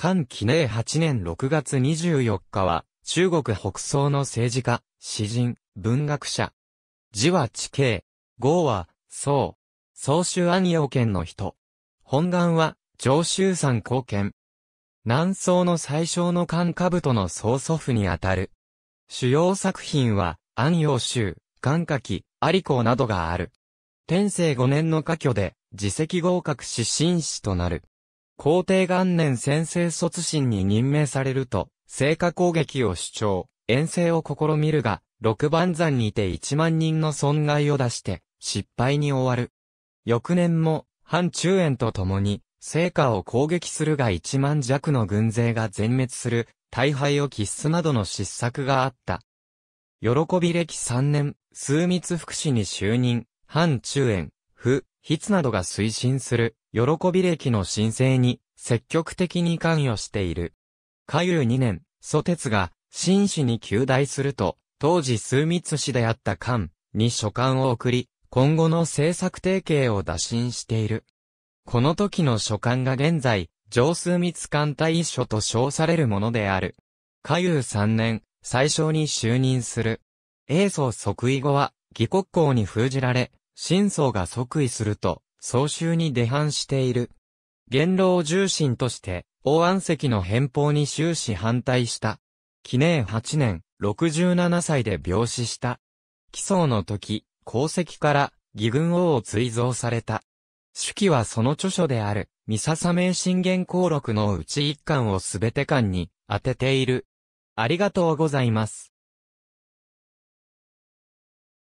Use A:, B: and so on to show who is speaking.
A: 漢記念8年6月24日は、中国北宋の政治家、詩人、文学者。字は地形。号は、宋。宋州安陽県の人。本願は、上州山高県。南宋の最小の漢兜の曽祖父にあたる。主要作品は、安陽州、漢歌記、有功などがある。天正5年の科挙で、自責合格し紳士となる。皇帝元年先制卒審に任命されると、成果攻撃を主張、遠征を試みるが、六番山にて一万人の損害を出して、失敗に終わる。翌年も、反中園と共に、成果を攻撃するが一万弱の軍勢が全滅する、大敗を喫すなどの失策があった。喜び歴三年、枢密副使に就任、反中園、府、筆などが推進する、喜び歴の申請に、積極的に関与している。下遊2年、蘇鉄が、真摯に求大すると、当時枢密使であった官に書簡を送り、今後の政策提携を打診している。この時の書簡が現在、上枢密官大書と称されるものである。下遊3年、最初に就任する。英宗即位後は、義国公に封じられ、真相が即位すると、総集に出反している。元老重臣として、王安石の返報に終始反対した。記念8年、67歳で病死した。起草の時、功績から義軍王を追贈された。手記はその著書である、三笹名信玄公録のうち一巻をすべて巻に当てている。ありがとうございます。